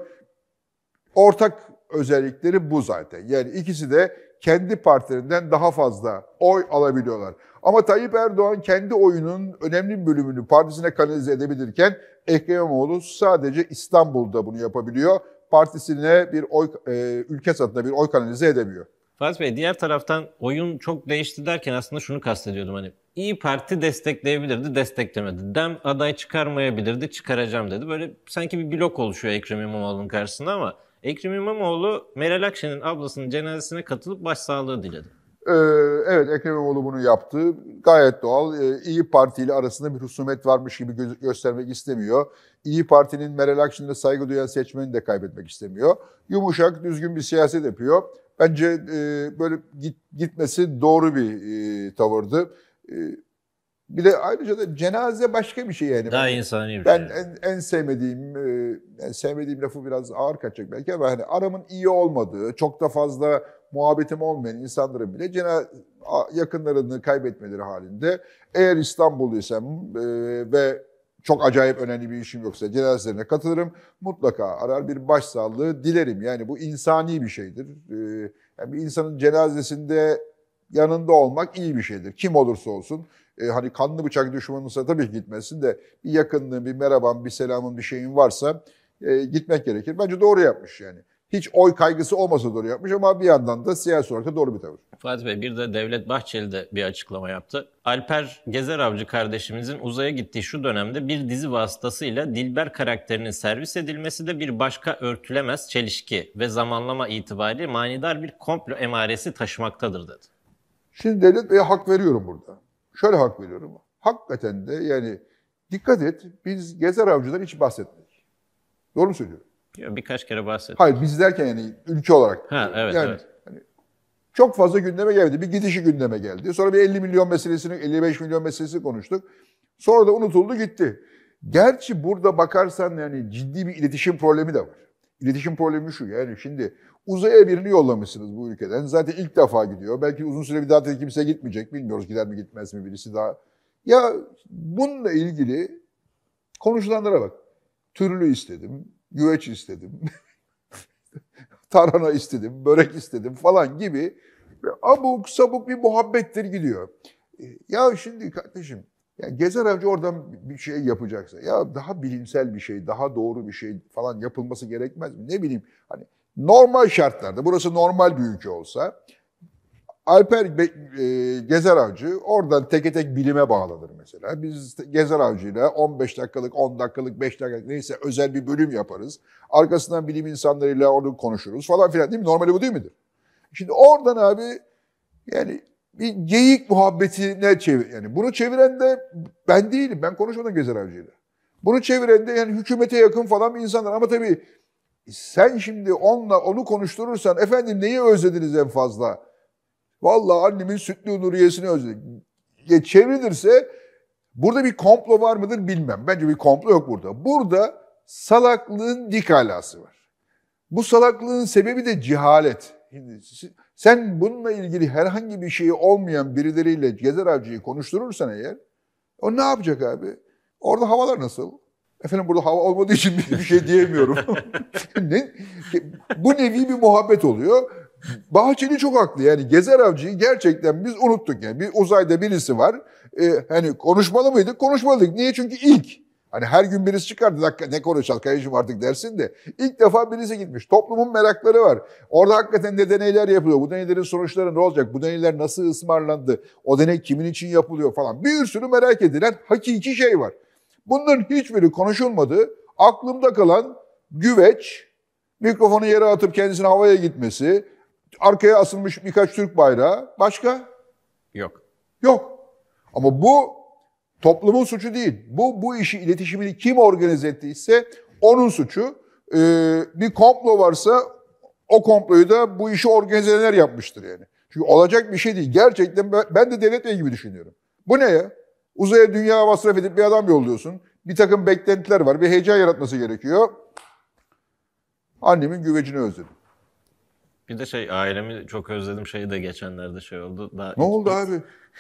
Ortak özellikleri bu zaten. Yani ikisi de kendi partilerinden daha fazla oy alabiliyorlar. Ama Tayyip Erdoğan kendi oyunun önemli bir bölümünü partisine kanalize edebilirken Ekrem İmamoğlu sadece İstanbul'da bunu yapabiliyor partisine bir oy, e, ülke satında bir oy kanalize edemiyor. Fatih Bey diğer taraftan oyun çok değişti derken aslında şunu kastediyordum hani İyi Parti destekleyebilirdi, desteklemedi. Dem aday çıkarmayabilirdi, çıkaracağım dedi. Böyle sanki bir blok oluşuyor Ekrem İmamoğlu'nun karşısında ama Ekrem İmamoğlu Meral Akşener'in ablasının cenazesine katılıp başsağlığı diledi. Ee, evet Ekrem İmamoğlu bunu yaptı. Gayet doğal. Ee, İyi Parti ile arasında bir husumet varmış gibi göstermek istemiyor. İyi Parti'nin Meral Akşener'e saygı duyan seçmeni de kaybetmek istemiyor. Yumuşak, düzgün bir siyaset yapıyor. Bence e, böyle gitmesi doğru bir e, tavırdı. E, bir de ayrıca da cenaze başka bir şey yani. Daha insani bir şey. Ben en, en sevmediğim, en sevmediğim lafı biraz ağır kaçacak belki ama hani aramın iyi olmadığı, çok da fazla muhabbetim olmayan insanların bile cena yakınlarını kaybetmeleri halinde eğer İstanbul'daysam e, ve çok acayip önemli bir işim yoksa cenazelerine katılırım. Mutlaka arar bir başsağlığı dilerim. Yani bu insani bir şeydir. Ee, yani bir insanın cenazesinde yanında olmak iyi bir şeydir. Kim olursa olsun. E, hani kanlı bıçak düşmanınsa tabii gitmesin de bir yakınlığın, bir merhaban, bir selamın, bir şeyin varsa e, gitmek gerekir. Bence doğru yapmış yani hiç oy kaygısı olmasa doğru yapmış ama bir yandan da siyasi olarak da doğru bir tavır. Fatih Bey bir de Devlet Bahçeli de bir açıklama yaptı. Alper Gezer Avcı kardeşimizin uzaya gittiği şu dönemde bir dizi vasıtasıyla Dilber karakterinin servis edilmesi de bir başka örtülemez çelişki ve zamanlama itibariyle manidar bir komplo emaresi taşımaktadır dedi. Şimdi Devlet Bey'e hak veriyorum burada. Şöyle hak veriyorum. Hakikaten de yani dikkat et biz Gezer Avcı'dan hiç bahsetmedik. Doğru mu söylüyorum? Birkaç kere bahsettim. Hayır biz derken yani ülke olarak. Ha, evet, yani, evet. Hani çok fazla gündeme geldi. Bir gidişi gündeme geldi. Sonra bir 50 milyon meselesini, 55 milyon meselesini konuştuk. Sonra da unutuldu gitti. Gerçi burada bakarsan yani ciddi bir iletişim problemi de var. İletişim problemi şu yani şimdi uzaya birini yollamışsınız bu ülkeden. Zaten ilk defa gidiyor. Belki uzun süre bir daha da kimse gitmeyecek. Bilmiyoruz gider mi gitmez mi birisi daha. Ya bununla ilgili konuşulanlara bak. Türlü istedim güveç istedim. Tarhana istedim, börek istedim falan gibi abuk sabuk bir muhabbettir gidiyor. E, ya şimdi kardeşim ya Gezer Avcı oradan bir şey yapacaksa ya daha bilimsel bir şey, daha doğru bir şey falan yapılması gerekmez mi? Ne bileyim hani normal şartlarda burası normal bir ülke olsa Alper Be e, Gezer Avcı oradan teke tek bilime bağlanır mesela. Biz Gezer Avcı'yla 15 dakikalık, 10 dakikalık, 5 dakikalık neyse özel bir bölüm yaparız. Arkasından bilim insanlarıyla onu konuşuruz falan filan değil mi? Normali bu değil midir? Şimdi oradan abi yani bir geyik muhabbetine çevir. Yani bunu çeviren de ben değilim. Ben konuşmadım Gezer Avcı'yla. Bunu çeviren de yani hükümete yakın falan bir insanlar ama tabii sen şimdi onunla onu konuşturursan efendim neyi özlediniz en fazla? Vallahi annemin sütlü nuriyesini özledim. Ya çevrilirse burada bir komplo var mıdır bilmem. Bence bir komplo yok burada. Burada salaklığın dik alası var. Bu salaklığın sebebi de cehalet. sen bununla ilgili herhangi bir şeyi olmayan birileriyle Gezer Avcı'yı konuşturursan eğer o ne yapacak abi? Orada havalar nasıl? Efendim burada hava olmadığı için bir şey diyemiyorum. ne? Bu nevi bir muhabbet oluyor. Bahçeli çok haklı yani Gezer Avcı'yı gerçekten biz unuttuk yani. Bir uzayda birisi var. Ee, hani konuşmalı mıydık? Konuşmalık. Niye? Çünkü ilk. Hani her gün birisi çıkardı dakika ne konuşacağız kardeşim artık dersin de. ilk defa birisi gitmiş. Toplumun merakları var. Orada hakikaten ne deneyler yapılıyor. Bu deneylerin sonuçları ne olacak? Bu deneyler nasıl ısmarlandı? O deney kimin için yapılıyor falan. Bir sürü merak edilen hakiki şey var. Bunların hiçbiri konuşulmadı. Aklımda kalan güveç, mikrofonu yere atıp kendisini havaya gitmesi, arkaya asılmış birkaç Türk bayrağı. Başka? Yok. Yok. Ama bu toplumun suçu değil. Bu bu işi iletişimini kim organize ettiyse onun suçu. Ee, bir komplo varsa o komployu da bu işi organizeler yapmıştır yani. Çünkü olacak bir şey değil. Gerçekten ben de devlet bey gibi düşünüyorum. Bu ne ya? Uzaya dünya masraf edip bir adam yolluyorsun. Bir takım beklentiler var. Bir heyecan yaratması gerekiyor. Annemin güvecini özledim. Bir de şey ailemi çok özledim şeyi de geçenlerde şey oldu. Daha ne oldu abi?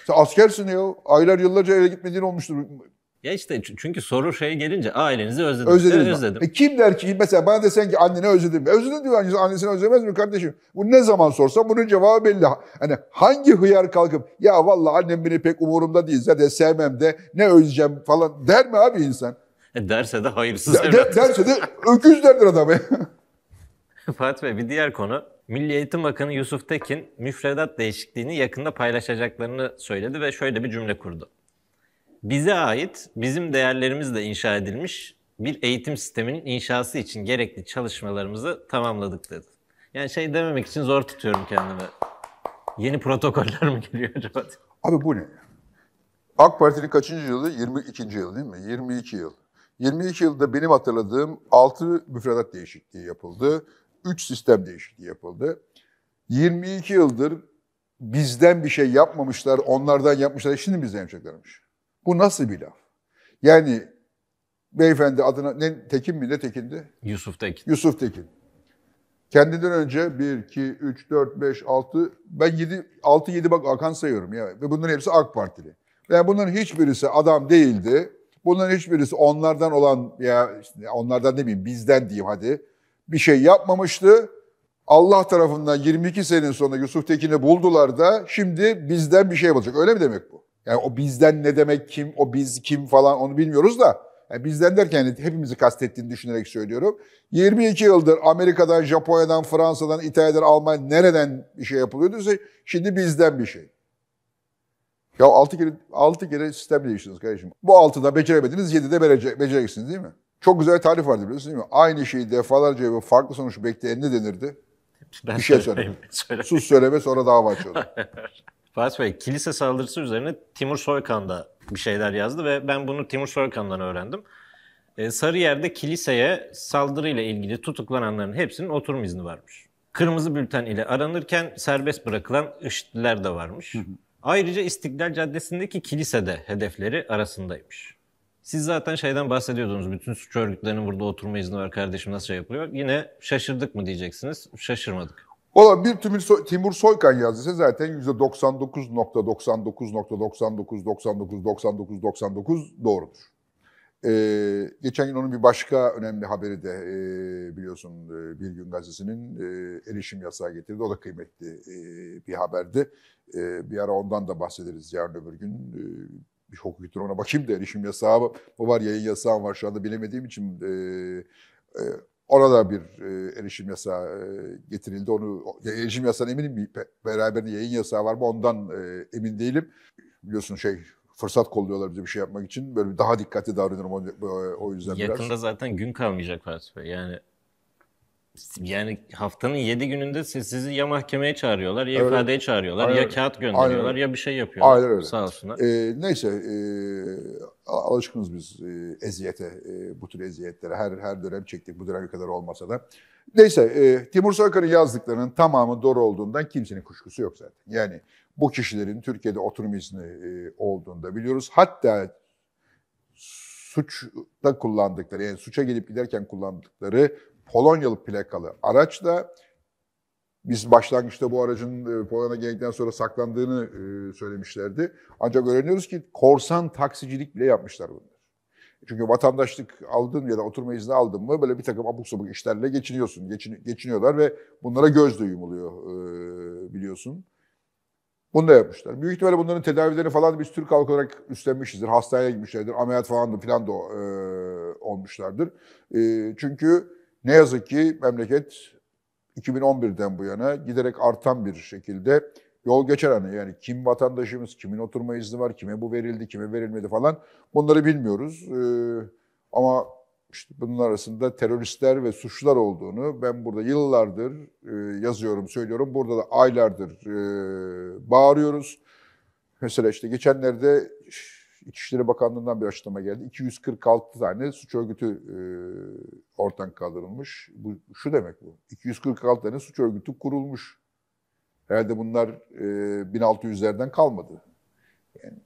Sen askersin ya. Aylar yıllarca eve gitmediğin olmuştur. Ya işte çünkü soru şey gelince ailenizi özledim. Özlediniz özledim. E kim der ki mesela bana desen ki anneni özledim. E özledin diyor annesi. Annesini özlemez mi kardeşim? Bu ne zaman sorsam bunun cevabı belli. Hani hangi hıyar kalkıp ya valla annem beni pek umurumda değil zaten sevmem de ne özleyeceğim falan der mi abi insan? E derse de hayırsız. De, de, derse de öküz derdir adam. Fatih Bey bir diğer konu Milli Eğitim Bakanı Yusuf Tekin müfredat değişikliğini yakında paylaşacaklarını söyledi ve şöyle bir cümle kurdu. Bize ait, bizim değerlerimizle inşa edilmiş bir eğitim sisteminin inşası için gerekli çalışmalarımızı tamamladık dedi. Yani şey dememek için zor tutuyorum kendimi. Yeni protokoller mi geliyor acaba? Abi bu ne? AK Parti'nin kaçıncı yılı? 22. yıl değil mi? 22 yıl. 22 yılda benim hatırladığım 6 müfredat değişikliği yapıldı. 3 sistem değişikliği yapıldı. 22 yıldır bizden bir şey yapmamışlar, onlardan yapmışlar, şimdi bizden yapacaklarmış. Bu nasıl bir laf? Yani beyefendi adına ne, Tekin mi ne Tekin'di? Yusuf Tekin. Yusuf Tekin. Kendinden önce 1, 2, 3, 4, 5, 6, ben 7, 6, 7 bak Akan sayıyorum ya. Ve bunların hepsi AK Partili. Yani bunların hiçbirisi adam değildi. Bunların hiçbirisi onlardan olan ya işte onlardan demeyeyim bizden diyeyim hadi bir şey yapmamıştı. Allah tarafından 22 sene sonra Yusuf Tekin'i buldular da şimdi bizden bir şey yapılacak. Öyle mi demek bu? Yani o bizden ne demek, kim, o biz kim falan onu bilmiyoruz da. Yani bizden derken yani hepimizi kastettiğini düşünerek söylüyorum. 22 yıldır Amerika'dan, Japonya'dan, Fransa'dan, İtalya'dan, Almanya nereden bir şey yapılıyordu şimdi bizden bir şey. Ya 6 kere, 6 kere sistem değiştiniz kardeşim. Bu 6'da beceremediniz, 7'de becereceksiniz değil mi? Çok güzel tarif vardı biliyorsunuz değil mi? Aynı şeyi defalarca ve farklı sonuç bekleyen ne denirdi? Ben bir şey söyleme. söyleme. Sus söyleme sonra dava açıyorlar. Fatih Bey, kilise saldırısı üzerine Timur Soykan da bir şeyler yazdı ve ben bunu Timur Soykan'dan öğrendim. Ee, Sarıyer'de kiliseye saldırıyla ilgili tutuklananların hepsinin oturum izni varmış. Kırmızı bülten ile aranırken serbest bırakılan IŞİD'liler de varmış. Ayrıca İstiklal Caddesi'ndeki kilisede hedefleri arasındaymış. Siz zaten şeyden bahsediyordunuz. Bütün suç örgütlerinin burada oturma izni var kardeşim nasıl şey yapılıyor? Yine şaşırdık mı diyeceksiniz. Şaşırmadık. Valla bir Timur, so Timur Soykan yazdıysa zaten %99.99.99.99.99.99 doğrudur. Ee, geçen gün onun bir başka önemli haberi de e, biliyorsun e, Bir Gün Gazetesi'nin e, erişim yasağı getirdi. O da kıymetli e, bir haberdi. E, bir ara ondan da bahsederiz yarın öbür gün. E, bir hoku getir ona bakayım da erişim yasağı mı var, yayın yasağı var şu anda bilemediğim için e, e, ona da bir e, erişim yasağı e, getirildi. Onu erişim yasağına eminim beraberinde yayın yasağı var mı ondan e, emin değilim. Biliyorsun şey fırsat kolluyorlar bize bir şey yapmak için. Böyle daha dikkatli davranırım o, o yüzden Yakında biraz. zaten gün kalmayacak Fatih Bey. Yani yani haftanın 7 gününde siz, sizi ya mahkemeye çağırıyorlar, ya öyle. ifadeye çağırıyorlar, Aynen. ya kağıt gönderiyorlar, Aynen. ya bir şey yapıyorlar. Aynen öyle. Sağ olsunlar. Ee, neyse, e, alışkınız biz e, eziyete, e, bu tür eziyetlere. Her her dönem çektik, bu döneme kadar olmasa da. Neyse, e, Timur Soykan'ın yazdıklarının tamamı doğru olduğundan kimsenin kuşkusu yok zaten. Yani bu kişilerin Türkiye'de oturum izni e, olduğunu da biliyoruz. Hatta suçta kullandıkları, yani suça gelip giderken kullandıkları Polonyalı plakalı araç da biz başlangıçta bu aracın e, Polonya geldikten sonra saklandığını e, söylemişlerdi. Ancak öğreniyoruz ki korsan taksicilik bile yapmışlar bunu. Çünkü vatandaşlık aldın ya da oturma izni aldın mı böyle bir takım abuk sabuk işlerle geçiniyorsun. Geçin, geçiniyorlar ve bunlara göz de yumuluyor e, biliyorsun. Bunu da yapmışlar. Büyük ihtimalle bunların tedavilerini falan biz Türk halkı olarak üstlenmişizdir. Hastaneye gitmişlerdir. Ameliyat falan da filan da olmuşlardır. E, çünkü ne yazık ki memleket 2011'den bu yana giderek artan bir şekilde yol geçer hani yani kim vatandaşımız, kimin oturma izni var, kime bu verildi, kime verilmedi falan bunları bilmiyoruz. Ee, ama işte bunun arasında teröristler ve suçlular olduğunu ben burada yıllardır e, yazıyorum, söylüyorum. Burada da aylardır e, bağırıyoruz. Mesela işte geçenlerde İçişleri Bakanlığı'ndan bir açıklama geldi. 246 tane suç örgütü e, ortadan kaldırılmış. Bu şu demek bu. 246 tane suç örgütü kurulmuş. Herhalde bunlar e, 1600'lerden kalmadı. Yani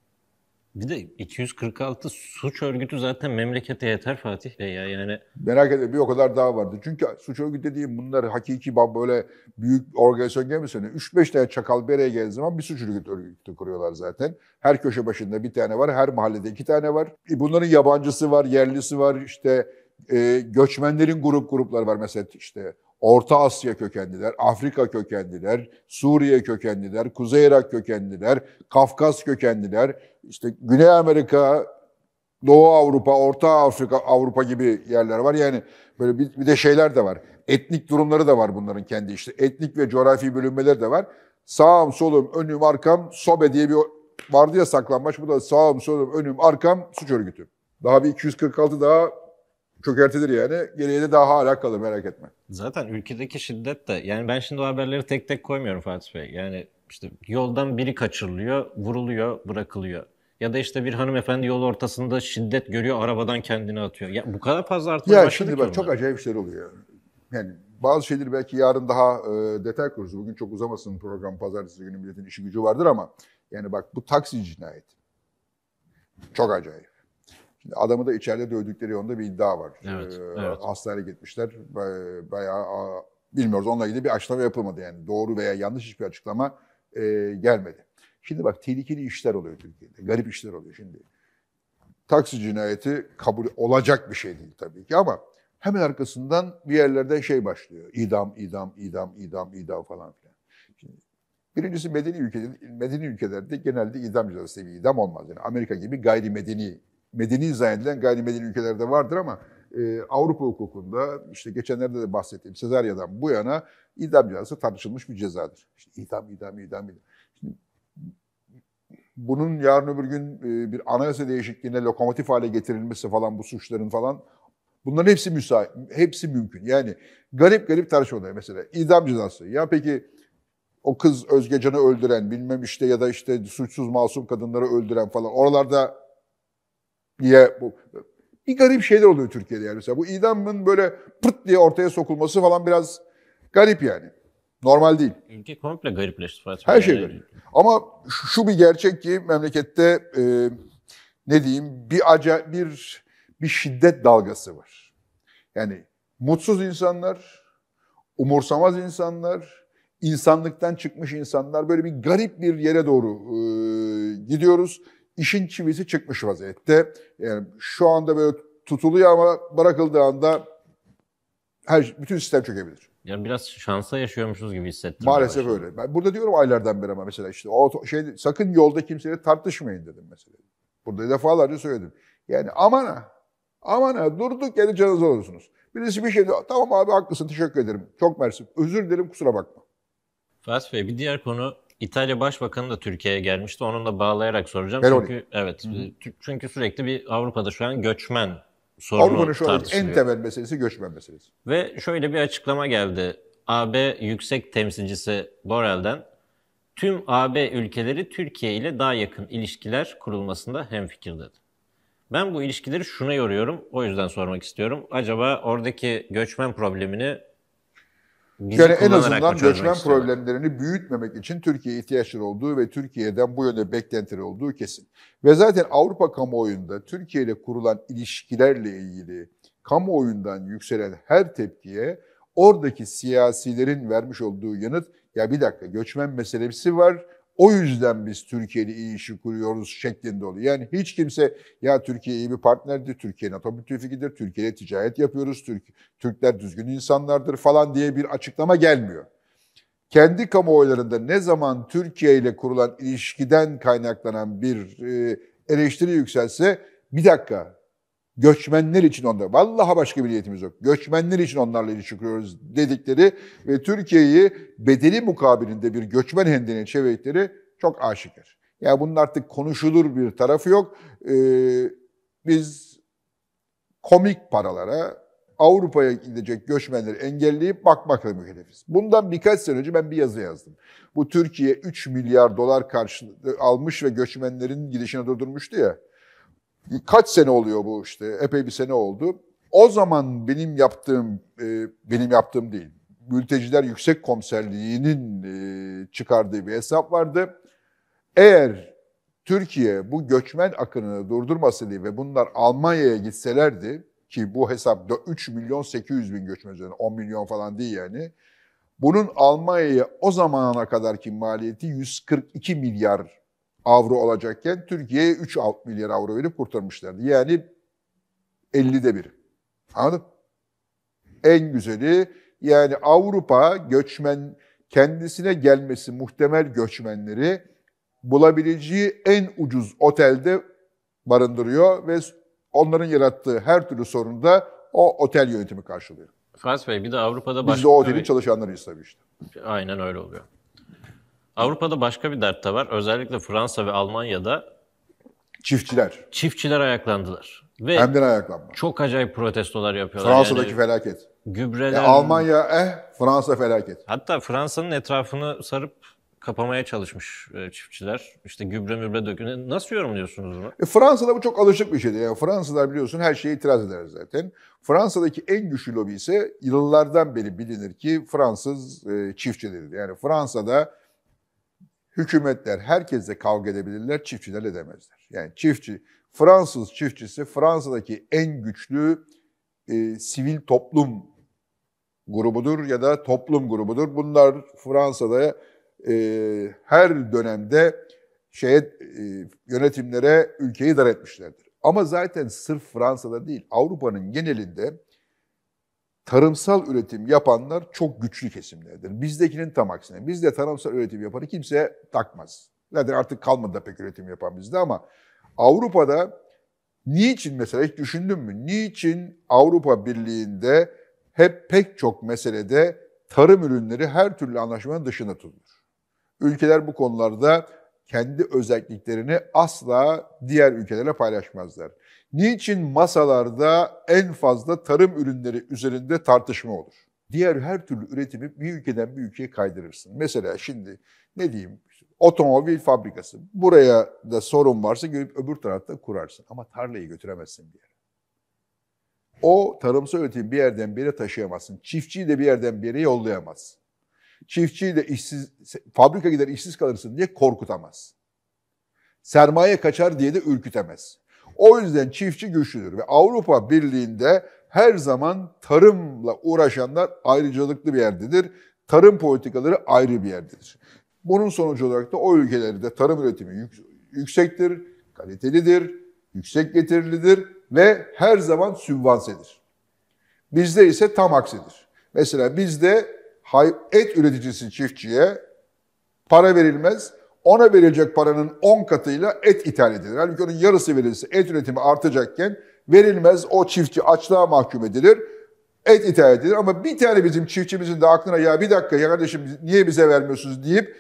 bir de 246 suç örgütü zaten memlekete yeter Fatih Bey ya yani. Merak etme bir o kadar daha vardı. Çünkü suç örgütü dediğim bunlar hakiki böyle büyük organizasyon gelmesin. 3-5 tane çakal bir araya geldiği zaman bir suç örgütü, örgütü kuruyorlar zaten. Her köşe başında bir tane var, her mahallede iki tane var. E, bunların yabancısı var, yerlisi var, işte e, göçmenlerin grup grupları var mesela işte Orta Asya kökenliler, Afrika kökenliler, Suriye kökenliler, Kuzey Irak kökenliler, Kafkas kökenliler, işte Güney Amerika, Doğu Avrupa, Orta Afrika, Avrupa gibi yerler var. Yani böyle bir, bir de şeyler de var. Etnik durumları da var bunların kendi işte. Etnik ve coğrafi bölünmeleri de var. Sağım, solum, önüm, arkam, sobe diye bir vardı ya saklanmaç. Bu da sağım, solum, önüm, arkam suç örgütü. Daha bir 246 daha çökertilir yani. Geriye de daha hala kalır merak etme. Zaten ülkedeki şiddet de yani ben şimdi o haberleri tek tek koymuyorum Fatih Bey. Yani işte yoldan biri kaçırılıyor, vuruluyor, bırakılıyor. Ya da işte bir hanımefendi yol ortasında şiddet görüyor, arabadan kendini atıyor. Ya bu kadar fazla artmaya ya şimdi bak çok acayip şeyler oluyor. Yani bazı şeyleri belki yarın daha e, detay kururuz. Bugün çok uzamasın program pazartesi günü milletin işi gücü vardır ama yani bak bu taksi cinayeti. Çok acayip. Adamı da içeride dövdükleri yönde bir iddia var. Evet, ee, evet. Hastaneye gitmişler. Bayağı bilmiyoruz. Onunla ilgili bir açıklama yapılmadı yani. Doğru veya yanlış hiçbir açıklama e, gelmedi. Şimdi bak tehlikeli işler oluyor Türkiye'de. Garip işler oluyor şimdi. Taksi cinayeti kabul olacak bir şey değil tabii ki ama hemen arkasından bir yerlerde şey başlıyor. İdam, idam, idam, idam, idam falan filan. Şimdi birincisi medeni ülkelerde medeni ülkelerde genelde idam cezası bir idam olmaz. Yani Amerika gibi gayrimedeni medeni zannedilen gayrimedeni ülkelerde vardır ama e, Avrupa hukukunda işte geçenlerde de bahsettiğim Sezarya'dan bu yana idam cezası tartışılmış bir cezadır. İşte idam, idam, idam, idam. Şimdi, bunun yarın öbür gün e, bir anayasa değişikliğine lokomotif hale getirilmesi falan bu suçların falan bunların hepsi müsait, hepsi mümkün. Yani garip garip tartışmalar mesela idam cezası. Ya peki o kız Özgecan'ı öldüren bilmem işte ya da işte suçsuz masum kadınları öldüren falan oralarda diye bu bir garip şeyler oluyor Türkiye'de yani. Mesela bu idamın böyle pırt diye ortaya sokulması falan biraz garip yani. Normal değil. Ülke komple garipleşti Fatih Her şey yani. garip. Ama şu bir gerçek ki memlekette e, ne diyeyim bir aca bir bir şiddet dalgası var. Yani mutsuz insanlar, umursamaz insanlar, insanlıktan çıkmış insanlar böyle bir garip bir yere doğru e, gidiyoruz işin çivisi çıkmış vaziyette. Yani şu anda böyle tutuluyor ama bırakıldığı anda her bütün sistem çökebilir. Yani biraz şansa yaşıyormuşuz gibi hissettim. Maalesef başladım. öyle. Ben burada diyorum aylardan beri ama mesela işte o şey sakın yolda kimseyle tartışmayın dedim mesela. Burada defalarca söyledim. Yani amana, amana Aman ha durduk yere canınız olursunuz. Birisi bir şey diyor. Tamam abi haklısın teşekkür ederim. Çok mersi. Özür dilerim kusura bakma. Fatih Bey bir diğer konu İtalya Başbakanı da Türkiye'ye gelmişti. Onun da bağlayarak soracağım. Meloni. Çünkü evet. Hı-hı. Çünkü sürekli bir Avrupa'da şu an göçmen sorunu Avrupa'nın şu an en temel meselesi göçmen meselesi. Ve şöyle bir açıklama geldi. AB yüksek temsilcisi Borel'den tüm AB ülkeleri Türkiye ile daha yakın ilişkiler kurulmasında hemfikir dedi. Ben bu ilişkileri şuna yoruyorum. O yüzden sormak istiyorum. Acaba oradaki göçmen problemini yani en azından göçmen problemlerini büyütmemek için Türkiye ihtiyaçları olduğu ve Türkiye'den bu yönde beklentileri olduğu kesin. Ve zaten Avrupa kamuoyunda Türkiye ile kurulan ilişkilerle ilgili kamuoyundan yükselen her tepkiye oradaki siyasilerin vermiş olduğu yanıt ya bir dakika göçmen meselesi var o yüzden biz Türkiye ile iyi işi kuruyoruz şeklinde oluyor. Yani hiç kimse ya Türkiye iyi bir partnerdir, Türkiye NATO müttefikidir, Türkiye ile ticaret yapıyoruz, Türk, Türkler düzgün insanlardır falan diye bir açıklama gelmiyor. Kendi kamuoylarında ne zaman Türkiye ile kurulan ilişkiden kaynaklanan bir eleştiri yükselse bir dakika göçmenler için onda. vallaha başka bir niyetimiz yok. Göçmenler için onlarla ilişkiliyoruz dedikleri ve Türkiye'yi bedeli mukabilinde bir göçmen hendine çevirdikleri çok aşikar. Ya yani bunun artık konuşulur bir tarafı yok. Ee, biz komik paralara Avrupa'ya gidecek göçmenleri engelleyip bakmakla mükellefiz. Bundan birkaç sene önce ben bir yazı yazdım. Bu Türkiye 3 milyar dolar karşılığı almış ve göçmenlerin gidişini durdurmuştu ya. Kaç sene oluyor bu işte? Epey bir sene oldu. O zaman benim yaptığım, e, benim yaptığım değil, Mülteciler Yüksek Komiserliği'nin e, çıkardığı bir hesap vardı. Eğer Türkiye bu göçmen akınını durdurmasaydı ve bunlar Almanya'ya gitselerdi ki bu hesap 3 milyon 800 bin göçmen üzerine 10 milyon falan değil yani. Bunun Almanya'ya o zamana kadarki maliyeti 142 milyar avro olacakken Türkiye'ye 3 milyar avro verip kurtarmışlardı. Yani 50'de bir. Anladın? En güzeli yani Avrupa göçmen kendisine gelmesi muhtemel göçmenleri bulabileceği en ucuz otelde barındırıyor ve onların yarattığı her türlü sorunu da o otel yönetimi karşılıyor. Fransız Bey bir de Avrupa'da başka... Biz de o otelin çalışanlarıyız tabii işte. Aynen öyle oluyor. Avrupa'da başka bir dert de var. Özellikle Fransa ve Almanya'da Çiftçiler. çiftçiler ayaklandılar. Ve Hem de ayaklanma. çok acayip protestolar yapıyorlar. Fransa'daki Yani felaket. gübreler... E, Almanya eh, Fransa felaket. Hatta Fransa'nın etrafını sarıp kapamaya çalışmış e, çiftçiler. İşte gübre mübre dökün. Nasıl yorumluyorsunuz bunu? E, Fransa'da bu çok alışık bir şeydi. Yani Fransızlar biliyorsun her şeye itiraz eder zaten. Fransa'daki en güçlü lobi ise yıllardan beri bilinir ki Fransız e, çiftçileridir. Yani Fransa'da hükümetler herkesle kavga edebilirler, çiftçiler edemezler. Yani çiftçi, Fransız çiftçisi Fransa'daki en güçlü e, sivil toplum grubudur ya da toplum grubudur. Bunlar Fransa'da e, her dönemde şeye e, yönetimlere ülkeyi dar etmişlerdir. Ama zaten sırf Fransa'da değil, Avrupa'nın genelinde tarımsal üretim yapanlar çok güçlü kesimlerdir. Bizdekinin tam aksine. Bizde tarımsal üretim yapanı kimse takmaz. Zaten artık kalmadı da pek üretim yapan bizde ama Avrupa'da niçin mesela hiç düşündün mü? Niçin Avrupa Birliği'nde hep pek çok meselede tarım ürünleri her türlü anlaşmanın dışında tutulur? Ülkeler bu konularda kendi özelliklerini asla diğer ülkelere paylaşmazlar. Niçin masalarda en fazla tarım ürünleri üzerinde tartışma olur? Diğer her türlü üretimi bir ülkeden bir ülkeye kaydırırsın. Mesela şimdi ne diyeyim otomobil fabrikası. Buraya da sorun varsa görüp öbür tarafta kurarsın. Ama tarlayı götüremezsin bir yere. O tarımsal üretimi bir yerden bir yere taşıyamazsın. Çiftçiyi de bir yerden bir yere yollayamazsın. Çiftçiyi de işsiz, fabrika gider işsiz kalırsın diye korkutamaz. Sermaye kaçar diye de ürkütemez. O yüzden çiftçi güçlüdür ve Avrupa Birliği'nde her zaman tarımla uğraşanlar ayrıcalıklı bir yerdedir. Tarım politikaları ayrı bir yerdedir. Bunun sonucu olarak da o ülkelerde tarım üretimi yüksektir, kalitelidir, yüksek getirilidir ve her zaman sübvansedir. Bizde ise tam aksidir. Mesela bizde et üreticisi çiftçiye para verilmez, ona verilecek paranın 10 katıyla et ithal edilir. Halbuki onun yarısı verilse et üretimi artacakken verilmez o çiftçi açlığa mahkum edilir. Et ithal edilir ama bir tane bizim çiftçimizin de aklına ya bir dakika ya kardeşim niye bize vermiyorsunuz deyip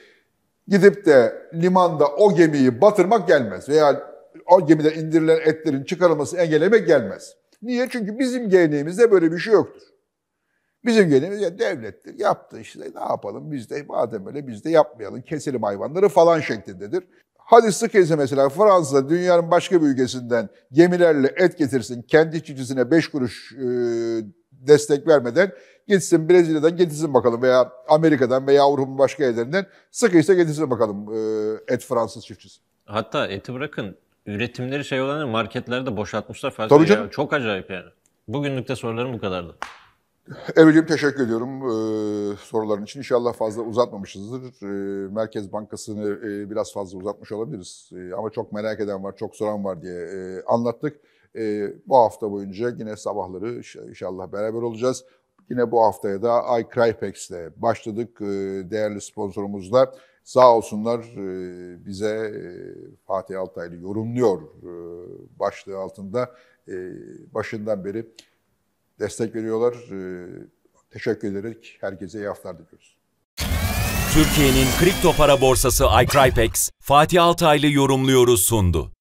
gidip de limanda o gemiyi batırmak gelmez. Veya o gemiden indirilen etlerin çıkarılması engellemek gelmez. Niye? Çünkü bizim geleneğimizde böyle bir şey yoktur. Bizim gelimiz ya devlettir, yaptı işte ne yapalım biz de madem öyle biz de yapmayalım, keselim hayvanları falan şeklindedir. Hadi Sıkezi mesela Fransa dünyanın başka bir ülkesinden gemilerle et getirsin, kendi çiftçisine 5 kuruş e, destek vermeden gitsin Brezilya'dan getirsin bakalım veya Amerika'dan veya Avrupa'nın başka yerlerinden sıkıysa getirsin bakalım e, et Fransız çiftçisi. Hatta eti bırakın üretimleri şey olan marketlerde boşaltmışlar. Tabii canım. Çok acayip yani. Bugünlükte sorularım bu kadardı. Evcim teşekkür ediyorum ee, soruların için. İnşallah fazla uzatmamışızdır. Merkez Bankası'nı biraz fazla uzatmış olabiliriz. ama çok merak eden var, çok soran var diye anlattık. bu hafta boyunca yine sabahları inşallah beraber olacağız. Yine bu haftaya da iCrypex başladık. değerli sponsorumuzla sağ olsunlar bize Fatih Altaylı yorumluyor başlığı altında. başından beri destek veriyorlar. Ee, teşekkür ederek herkese iyi haftalar diliyoruz. Türkiye'nin kripto para borsası iCrypex, Fatih Altaylı yorumluyoruz sundu.